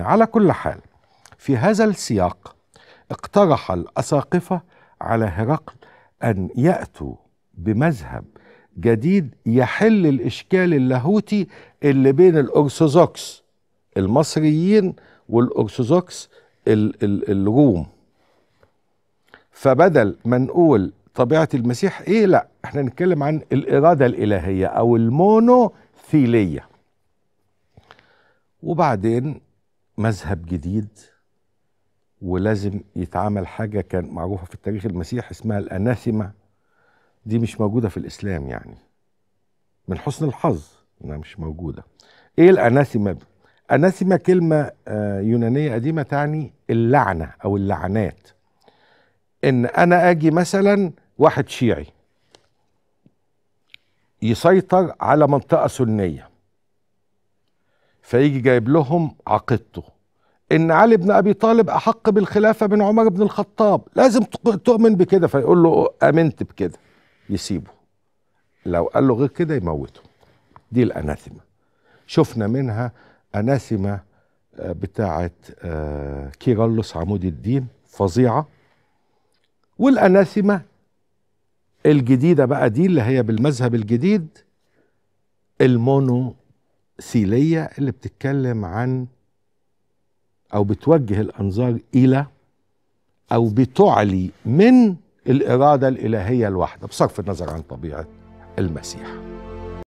على كل حال في هذا السياق اقترح الأساقفة على هرقل أن يأتوا بمذهب جديد يحل الإشكال اللاهوتي اللي بين الأرثوذكس المصريين والأرثوذكس الروم فبدل ما نقول طبيعة المسيح إيه لا احنا نتكلم عن الإرادة الإلهية أو المونوثيلية وبعدين مذهب جديد ولازم يتعمل حاجة كان معروفة في التاريخ المسيح اسمها الأناثمة دي مش موجودة في الإسلام يعني من حسن الحظ إنها مش موجودة إيه الأناثمة دي؟ أناثمة كلمة آه، يونانية قديمة تعني اللعنة أو اللعنات إن أنا أجي مثلا واحد شيعي يسيطر على منطقة سنية فيجي جايب لهم عقيدته ان علي بن ابي طالب احق بالخلافه من عمر بن الخطاب لازم تؤمن بكده فيقول له امنت بكده يسيبه لو قال له غير كده يموته دي الاناثمه شفنا منها اناثمه آه، بتاعه آه، كيرلس عمود الدين فظيعه والاناثمه الجديده بقى دي اللي هي بالمذهب الجديد المونو سيليه اللي بتتكلم عن او بتوجه الانظار الى او بتعلي من الاراده الالهيه الواحده بصرف النظر عن طبيعه المسيح